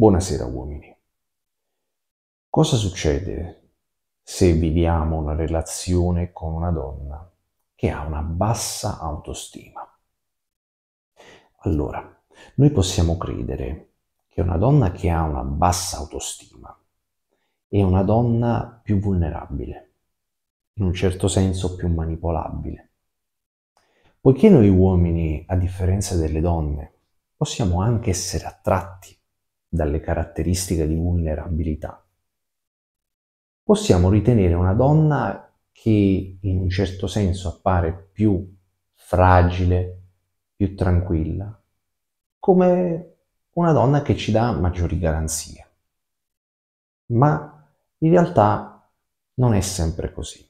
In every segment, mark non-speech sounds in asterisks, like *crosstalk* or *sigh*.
Buonasera uomini. Cosa succede se viviamo una relazione con una donna che ha una bassa autostima? Allora, noi possiamo credere che una donna che ha una bassa autostima è una donna più vulnerabile, in un certo senso più manipolabile. Poiché noi uomini, a differenza delle donne, possiamo anche essere attratti dalle caratteristiche di vulnerabilità. Possiamo ritenere una donna che in un certo senso appare più fragile, più tranquilla, come una donna che ci dà maggiori garanzie. Ma in realtà non è sempre così.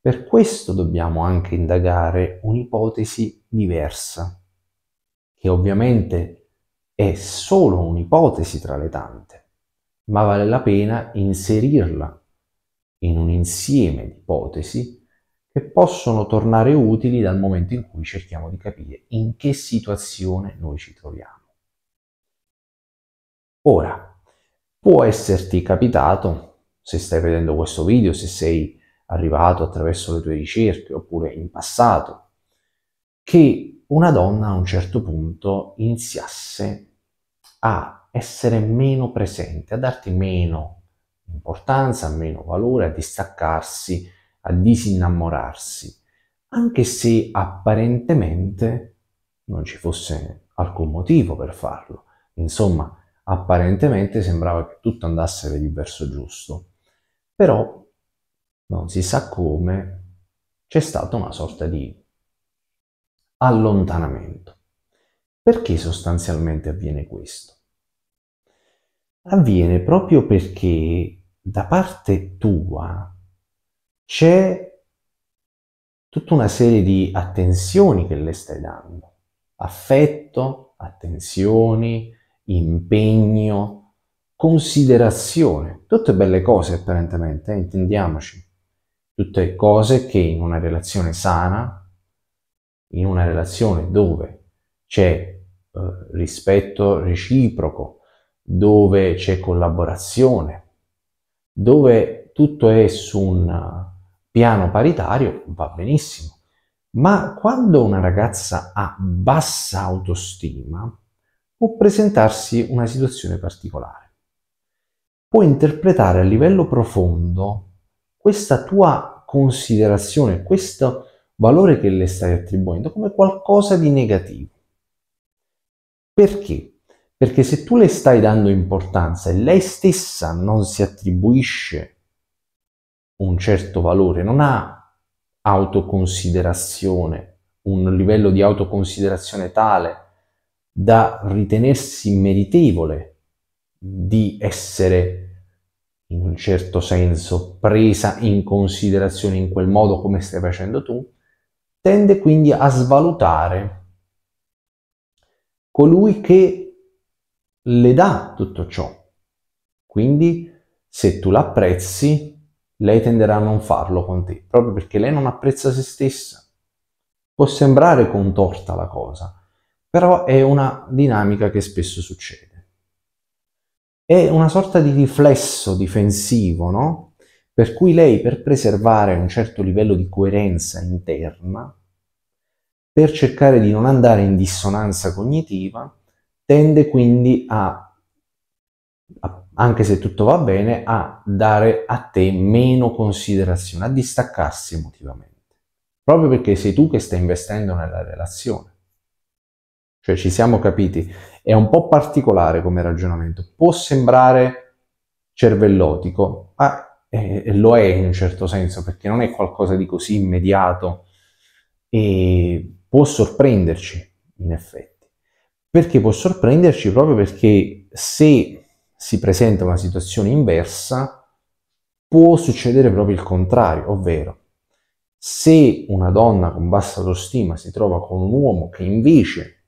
Per questo dobbiamo anche indagare un'ipotesi diversa, che ovviamente è solo un'ipotesi tra le tante, ma vale la pena inserirla in un insieme di ipotesi che possono tornare utili dal momento in cui cerchiamo di capire in che situazione noi ci troviamo. Ora, può esserti capitato, se stai vedendo questo video, se sei arrivato attraverso le tue ricerche oppure in passato, che una donna a un certo punto iniziasse a essere meno presente, a darti meno importanza, meno valore, a distaccarsi, a disinnamorarsi, anche se apparentemente non ci fosse alcun motivo per farlo. Insomma, apparentemente sembrava che tutto andasse per il verso giusto, però non si sa come c'è stata una sorta di allontanamento. Perché sostanzialmente avviene questo? avviene proprio perché da parte tua c'è tutta una serie di attenzioni che le stai dando, affetto, attenzioni, impegno, considerazione, tutte belle cose apparentemente, eh, intendiamoci, tutte cose che in una relazione sana, in una relazione dove c'è eh, rispetto reciproco, dove c'è collaborazione, dove tutto è su un piano paritario, va benissimo. Ma quando una ragazza ha bassa autostima, può presentarsi una situazione particolare. Può interpretare a livello profondo questa tua considerazione, questo valore che le stai attribuendo come qualcosa di negativo. Perché? Perché se tu le stai dando importanza e lei stessa non si attribuisce un certo valore, non ha autoconsiderazione, un livello di autoconsiderazione tale da ritenersi meritevole di essere in un certo senso presa in considerazione in quel modo come stai facendo tu, tende quindi a svalutare colui che le dà tutto ciò. Quindi se tu l'apprezzi, lei tenderà a non farlo con te, proprio perché lei non apprezza se stessa. Può sembrare contorta la cosa, però è una dinamica che spesso succede. È una sorta di riflesso difensivo, no? Per cui lei, per preservare un certo livello di coerenza interna, per cercare di non andare in dissonanza cognitiva, tende quindi a, anche se tutto va bene, a dare a te meno considerazione, a distaccarsi emotivamente. Proprio perché sei tu che stai investendo nella relazione. Cioè ci siamo capiti, è un po' particolare come ragionamento, può sembrare cervellotico, ma eh, lo è in un certo senso perché non è qualcosa di così immediato e può sorprenderci in effetti. Perché può sorprenderci proprio perché se si presenta una situazione inversa, può succedere proprio il contrario, ovvero se una donna con bassa autostima si trova con un uomo che invece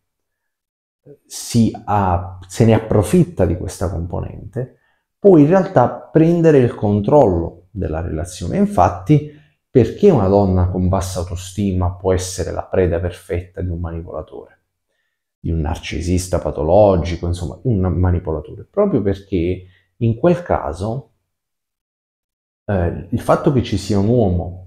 ha, se ne approfitta di questa componente, può in realtà prendere il controllo della relazione. Infatti, perché una donna con bassa autostima può essere la preda perfetta di un manipolatore? di un narcisista patologico, insomma, un manipolatore, proprio perché in quel caso eh, il fatto che ci sia un uomo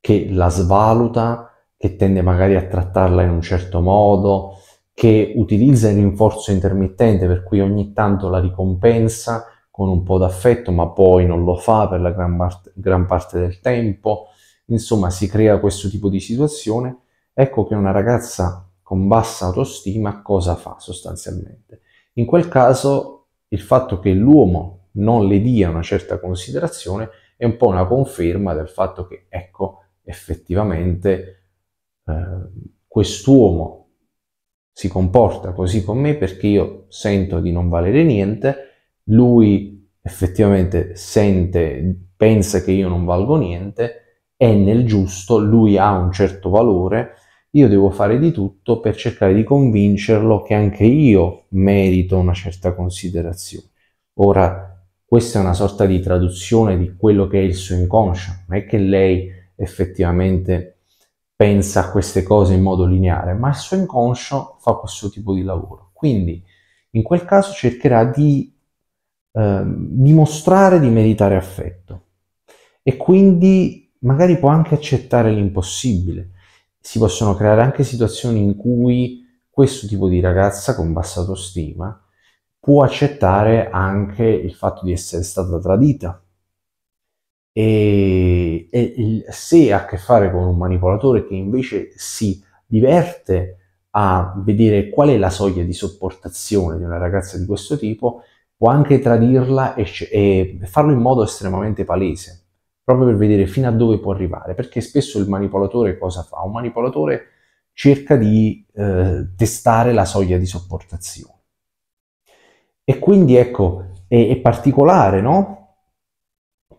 che la svaluta, che tende magari a trattarla in un certo modo, che utilizza il rinforzo intermittente, per cui ogni tanto la ricompensa con un po' d'affetto, ma poi non lo fa per la gran, part- gran parte del tempo, insomma si crea questo tipo di situazione, ecco che una ragazza con bassa autostima cosa fa sostanzialmente? In quel caso il fatto che l'uomo non le dia una certa considerazione è un po' una conferma del fatto che, ecco, effettivamente eh, quest'uomo si comporta così con me perché io sento di non valere niente, lui effettivamente sente, pensa che io non valgo niente, è nel giusto, lui ha un certo valore, io devo fare di tutto per cercare di convincerlo che anche io merito una certa considerazione. Ora, questa è una sorta di traduzione di quello che è il suo inconscio, non è che lei effettivamente pensa a queste cose in modo lineare, ma il suo inconscio fa questo tipo di lavoro. Quindi, in quel caso cercherà di eh, dimostrare di meritare affetto e quindi magari può anche accettare l'impossibile si possono creare anche situazioni in cui questo tipo di ragazza con bassa autostima può accettare anche il fatto di essere stata tradita. E, e se ha a che fare con un manipolatore che invece si diverte a vedere qual è la soglia di sopportazione di una ragazza di questo tipo, può anche tradirla e, e farlo in modo estremamente palese proprio per vedere fino a dove può arrivare, perché spesso il manipolatore cosa fa? Un manipolatore cerca di eh, testare la soglia di sopportazione. E quindi ecco, è, è particolare, no?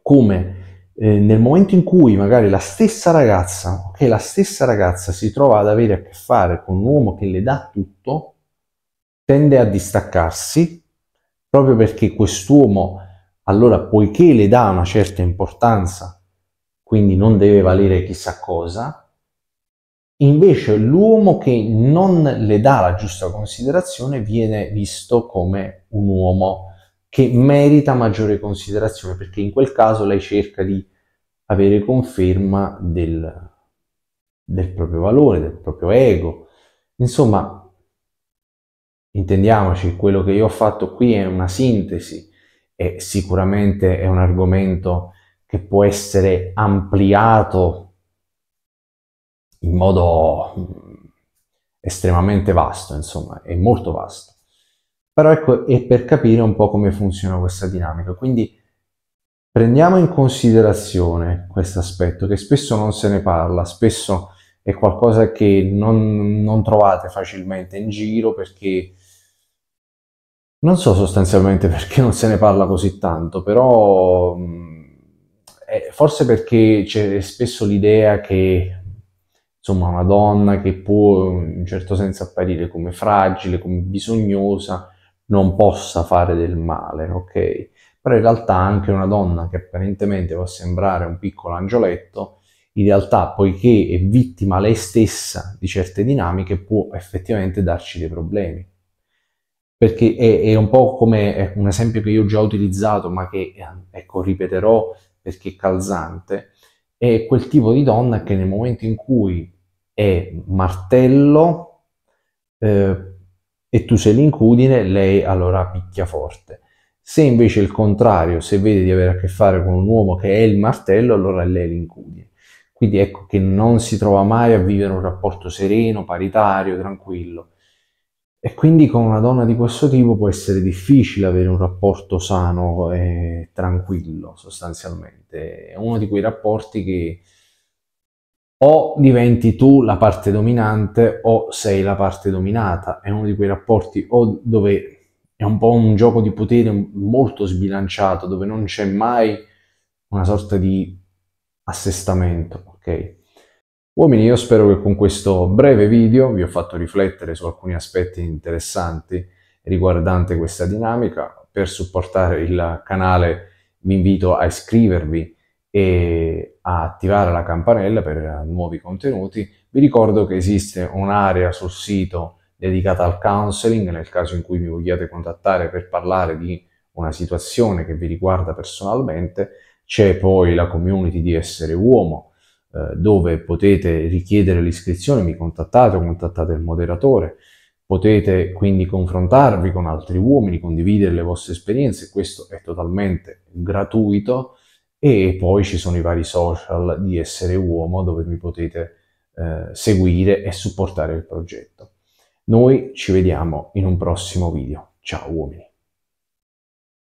Come eh, nel momento in cui magari la stessa ragazza, ok, la stessa ragazza si trova ad avere a che fare con un uomo che le dà tutto, tende a distaccarsi proprio perché quest'uomo allora poiché le dà una certa importanza, quindi non deve valere chissà cosa, invece l'uomo che non le dà la giusta considerazione viene visto come un uomo che merita maggiore considerazione, perché in quel caso lei cerca di avere conferma del, del proprio valore, del proprio ego. Insomma, intendiamoci, quello che io ho fatto qui è una sintesi e sicuramente è un argomento che può essere ampliato in modo mm, estremamente vasto, insomma, è molto vasto. Però ecco, è per capire un po' come funziona questa dinamica. Quindi prendiamo in considerazione questo aspetto che spesso non se ne parla, spesso è qualcosa che non, non trovate facilmente in giro perché non so sostanzialmente *laughs* perché non se ne parla così tanto, però mm, eh, forse perché c'è spesso l'idea che insomma una donna che può in un certo senso apparire come fragile, come bisognosa, non possa fare del male, ok? Però in realtà anche una donna che apparentemente può sembrare un piccolo angioletto, in realtà poiché è vittima lei stessa di certe dinamiche può effettivamente darci dei problemi perché è, è, un po' come un esempio che io ho già utilizzato, ma che eh, ecco, ripeterò perché è calzante, è quel tipo di donna che nel momento in cui è martello eh, e tu sei l'incudine, lei allora picchia forte. Se invece il contrario, se vede di avere a che fare con un uomo che è il martello, allora è lei l'incudine. Quindi ecco che non si trova mai a vivere un rapporto sereno, paritario, tranquillo e quindi con una donna di questo tipo può essere difficile avere un rapporto sano e tranquillo, sostanzialmente. È uno di quei rapporti che o diventi tu la parte dominante o sei la parte dominata. È uno di quei rapporti o dove è un po' un gioco di potere molto sbilanciato, dove non c'è mai una sorta di assestamento, ok? Uomini, io spero che con questo breve video vi ho fatto riflettere su alcuni aspetti interessanti riguardante questa dinamica. Per supportare il canale vi invito a iscrivervi e a attivare la campanella per nuovi contenuti. Vi ricordo che esiste un'area sul sito dedicata al counseling nel caso in cui mi vogliate contattare per parlare di una situazione che vi riguarda personalmente. C'è poi la community di essere uomo eh, dove potete richiedere l'iscrizione, mi contattate o contattate il moderatore, potete quindi confrontarvi con altri uomini, condividere le vostre esperienze, questo è totalmente gratuito e poi ci sono i vari social di essere uomo dove mi potete eh, seguire e supportare il progetto. Noi ci vediamo in un prossimo video. Ciao uomini!